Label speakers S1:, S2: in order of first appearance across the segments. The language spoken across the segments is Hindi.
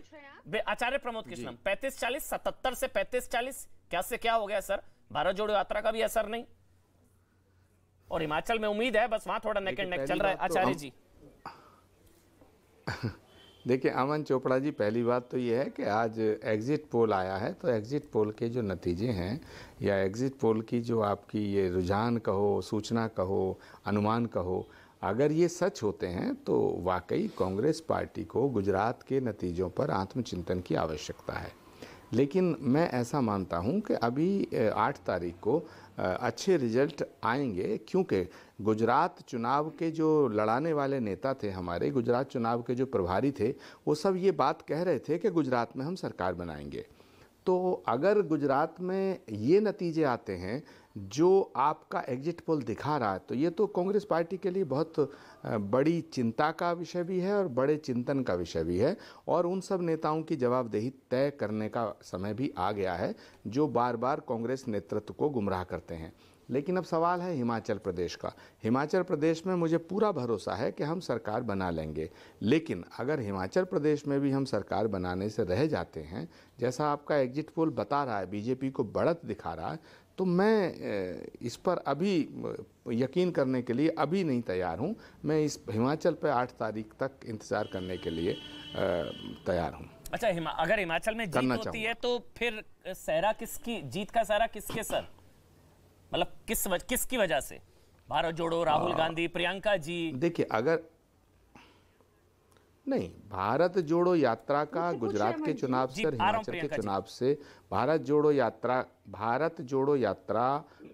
S1: पूछ रहे हैं आचार्य प्रमोद कृष्णम पैंतीस चालीस सतहत्तर से पैंतीस चालीस क्या से क्या हो गया सर भारत जोड़ो यात्रा का भी असर नहीं और हिमाचल में उम्मीद है बस वहां थोड़ा नेक एंड नेक चल रहा है तो आचार्य जी
S2: देखिए अमन चोपड़ा जी पहली बात तो ये है कि आज एग्ज़िट पोल आया है तो एग्ज़िट पोल के जो नतीजे हैं या एग्ज़िट पोल की जो आपकी ये रुझान कहो सूचना कहो अनुमान कहो अगर ये सच होते हैं तो वाकई कांग्रेस पार्टी को गुजरात के नतीजों पर आत्मचिंतन की आवश्यकता है लेकिन मैं ऐसा मानता हूं कि अभी आठ तारीख को अच्छे रिजल्ट आएंगे क्योंकि गुजरात चुनाव के जो लड़ाने वाले नेता थे हमारे गुजरात चुनाव के जो प्रभारी थे वो सब ये बात कह रहे थे कि गुजरात में हम सरकार बनाएंगे तो अगर गुजरात में ये नतीजे आते हैं जो आपका एग्जिट पोल दिखा रहा है तो ये तो कांग्रेस पार्टी के लिए बहुत बड़ी चिंता का विषय भी है और बड़े चिंतन का विषय भी है और उन सब नेताओं की जवाबदेही तय करने का समय भी आ गया है जो बार बार कांग्रेस नेतृत्व को गुमराह करते हैं लेकिन अब सवाल है हिमाचल प्रदेश का हिमाचल प्रदेश में मुझे पूरा भरोसा है कि हम सरकार बना लेंगे लेकिन अगर हिमाचल प्रदेश में भी हम सरकार बनाने से रह जाते हैं जैसा आपका एग्जिट पोल बता रहा है बीजेपी को बढ़त दिखा रहा है तो मैं इस पर अभी यकीन करने के लिए अभी नहीं तैयार हूँ मैं इस हिमाचल पर आठ तारीख तक इंतज़ार करने के लिए तैयार हूँ
S1: अच्छा हिमा, अगर हिमाचल में जीत होती है तो फिर सहरा किसकी जीत का सारा किसके सर मतलब किस वज, किसकी वजह से भारत जोड़ो राहुल गांधी प्रियंका जी
S2: देखिए अगर नहीं भारत जोड़ो यात्रा का गुजरात के चुनाव से हिमाचल के चुनाव से भारत जोड़ो यात्रा भारत जोड़ो यात्रा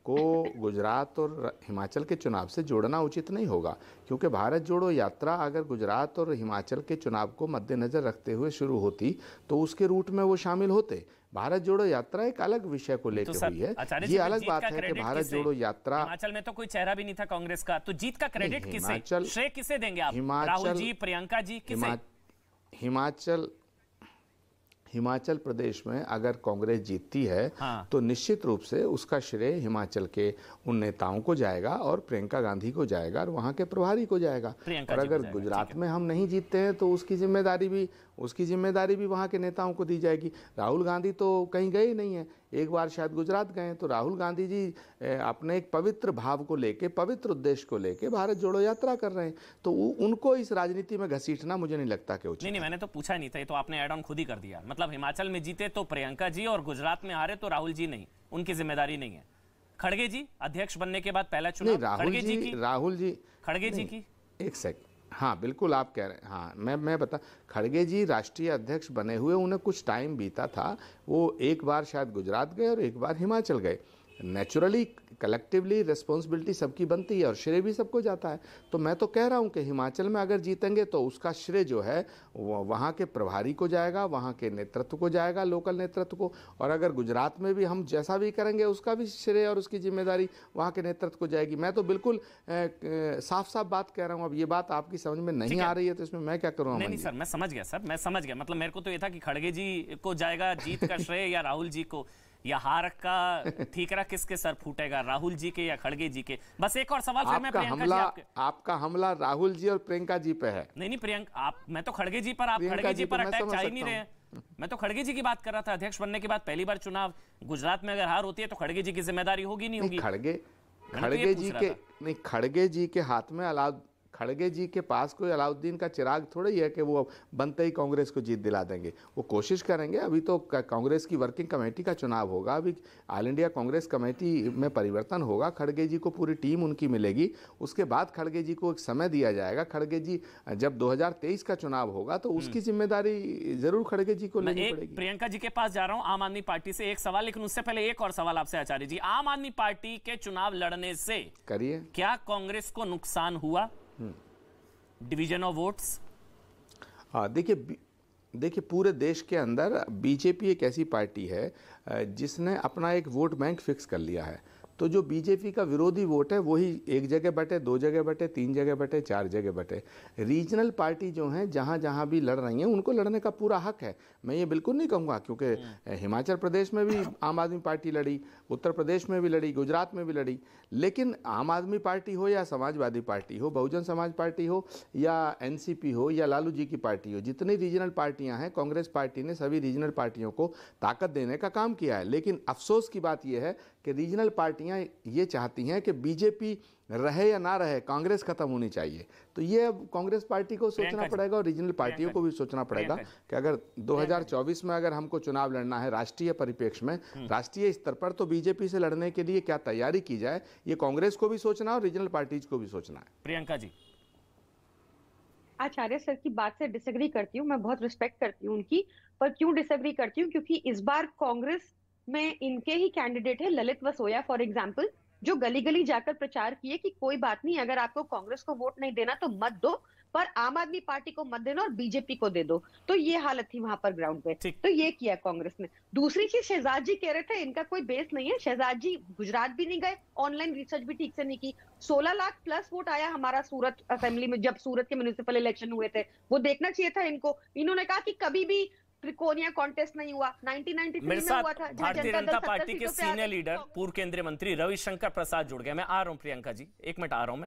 S2: को गुजरात और हिमाचल के चुनाव से जोड़ना उचित नहीं होगा क्योंकि भारत जोड़ो यात्रा अगर गुजरात और हिमाचल के चुनाव को मद्देनज़र रखते हुए शुरू होती तो उसके रूट में वो शामिल होते भारत जोड़ो यात्रा एक अलग विषय को तो लेकर तो हुई है ये अलग बात है कि भारत जोड़ो यात्रा
S1: हिमाचल में तो कोई चेहरा भी नहीं था कांग्रेस का तो जीत का क्रेडिट किसे श्रेय किसे देंगे आप राहुल जी प्रियंका जी किसे
S2: हिमाचल हिमाचल प्रदेश में अगर कांग्रेस जीतती है हाँ। तो निश्चित रूप से उसका श्रेय हिमाचल के उन नेताओं को जाएगा और प्रियंका गांधी को जाएगा और वहां के प्रभारी को जाएगा और अगर गुजरात में हम नहीं जीतते हैं तो उसकी जिम्मेदारी भी उसकी जिम्मेदारी भी वहाँ के नेताओं को दी जाएगी राहुल गांधी तो कहीं गए ही नहीं है एक बार शायद गुजरात गए तो राहुल गांधी जी अपने एक पवित्र भाव को लेके पवित्र उद्देश्य को लेके भारत जोड़ो यात्रा कर रहे हैं तो उनको इस राजनीति में घसीटना मुझे नहीं लगता कि नहीं
S1: नहीं मैंने तो पूछा नहीं था ये तो आपने एड ऑन खुद ही कर दिया मतलब हिमाचल में जीते तो प्रियंका जी और गुजरात में हारे तो राहुल जी नहीं उनकी जिम्मेदारी नहीं है खड़गे जी अध्यक्ष बनने के बाद पहला चुनाव राहुल जी,
S2: राहुल जी खड़गे जी की एक सेकंड हाँ बिल्कुल आप कह रहे हैं हाँ मैं मैं बता खड़गे जी राष्ट्रीय अध्यक्ष बने हुए उन्हें कुछ टाइम बीता था वो एक बार शायद गुजरात गए और एक बार हिमाचल गए नेचुरली कलेक्टिवली रिस्पॉन्सिबिलिटी सबकी बनती है और श्रेय भी सबको जाता है तो मैं तो कह रहा हूँ कि हिमाचल में अगर जीतेंगे तो उसका श्रेय जो है वहाँ के प्रभारी को जाएगा वहाँ के नेतृत्व को जाएगा लोकल नेतृत्व को और अगर गुजरात में भी हम जैसा भी करेंगे उसका भी श्रेय और उसकी जिम्मेदारी वहाँ के नेतृत्व को जाएगी मैं तो बिल्कुल साफ साफ बात कह रहा हूँ अब ये बात आपकी समझ में नहीं आ रही है तो इसमें मैं क्या करूँ नहीं सर
S1: मैं समझ गया सर मैं समझ गया मतलब मेरे को तो ये था कि खड़गे जी को जाएगा जीत का श्रेय या राहुल जी को या हार का ठीकरा किसके सर फूटेगा राहुल जी के या खड़गे जी के बस एक और सवाल आपका मैं प्रियंका हमला, जी आपके
S2: आपका हमला राहुल जी और प्रियंका जी पे है
S1: नहीं नहीं प्रियंका आप मैं तो खड़गे जी पर आप खड़गे जी पर अटैक चाह ही नहीं रहे मैं तो खड़गे जी की बात कर रहा था अध्यक्ष बनने के बाद पहली बार चुनाव गुजरात में अगर हार होती है तो खड़गे जी की जिम्मेदारी होगी नहीं होगी
S2: खड़गे तो खड़गे जी के नहीं खड़गे जी के हाथ में अलाद खड़गे जी के पास कोई अलाउद्दीन का चिराग थोड़ी है कि वो बनते ही कांग्रेस को जीत दिला देंगे वो कोशिश करेंगे अभी तो कांग्रेस की वर्किंग कमेटी का चुनाव होगा अभी ऑल इंडिया कांग्रेस कमेटी में परिवर्तन होगा खड़गे जी को पूरी टीम उनकी मिलेगी उसके बाद खड़गे जी को एक समय दिया जाएगा खड़गे जी जब दो का चुनाव होगा तो उसकी हम्म। जिम्मेदारी जरूर खड़गे जी को लेनी पड़ेगी
S1: प्रियंका जी के पास जा रहा हूँ आम आदमी पार्टी से एक सवाल लेकिन उससे पहले एक और सवाल आपसे आचार्य जी आम आदमी पार्टी के चुनाव लड़ने से करिए क्या कांग्रेस को नुकसान हुआ
S2: डिवीजन ऑफ वोट्स हाँ देखिए देखिए पूरे देश के अंदर बीजेपी एक ऐसी पार्टी है जिसने अपना एक वोट बैंक फिक्स कर लिया है तो जो बीजेपी का विरोधी वोट है वही एक जगह बटे दो जगह बटे तीन जगह बटे चार जगह बटे रीजनल पार्टी जो हैं जहाँ जहाँ भी लड़ रही हैं उनको लड़ने का पूरा हक है मैं ये बिल्कुल नहीं कहूँगा क्योंकि हम्म। हिमाचल प्रदेश में भी आम आदमी पार्टी लड़ी उत्तर प्रदेश में भी लड़ी गुजरात में भी लड़ी लेकिन आम आदमी पार्टी हो या समाजवादी पार्टी हो बहुजन समाज पार्टी हो या एन हो या लालू जी की पार्टी हो जितनी रीजनल पार्टियाँ हैं कांग्रेस पार्टी ने सभी रीजनल पार्टियों को ताकत देने का काम किया है लेकिन अफसोस की बात यह है कि रीजनल पार्टी पार्टियां ये चाहती हैं कि बीजेपी रहे या ना रहे कांग्रेस खत्म होनी चाहिए तो ये अब कांग्रेस पार्टी को सोचना पड़ेगा और रीजनल पार्टियों को भी सोचना पड़ेगा कि अगर 2024 में अगर हमको चुनाव लड़ना है राष्ट्रीय परिप्रेक्ष्य में हम्म। राष्ट्रीय स्तर पर तो बीजेपी से लड़ने के लिए क्या तैयारी की जाए ये कांग्रेस को भी सोचना और रीजनल पार्टीज को भी सोचना है
S1: प्रियंका जी आचार्य सर की बात से डिसएग्री करती हूँ मैं बहुत रिस्पेक्ट करती हूँ उनकी पर क्यों डिसएग्री करती हूँ क्योंकि इस बार कांग्रेस में इनके ही कैंडिडेट है ललित वसोया फॉर एग्जाम्पल जो गली गली जाकर प्रचार किए कि कोई बात नहीं अगर आपको कांग्रेस को वोट नहीं देना तो मत दो पर आम आदमी पार्टी को मत देना और बीजेपी को दे दो तो ये हालत थी वहां पर ग्राउंड पे तो ये किया कांग्रेस ने दूसरी चीज शहजाद जी कह रहे थे इनका कोई बेस नहीं है शहजाद जी गुजरात भी नहीं गए ऑनलाइन रिसर्च भी ठीक से नहीं की 16 लाख प्लस वोट आया हमारा सूरत असेंबली में जब सूरत के म्यूनिसिपल इलेक्शन हुए थे वो देखना चाहिए था इनको इन्होंने कहा कि कभी भी त्रिकोणीय कॉन्टेस्ट नहीं हुआ 1993 में हुआ था भारतीय जनता पार्टी के सीनियर लीडर पूर्व
S2: केंद्रीय मंत्री रविशंकर प्रसाद जुड़ गए मैं आ रहा हूँ प्रियंका जी एक मिनट आ रहा हूँ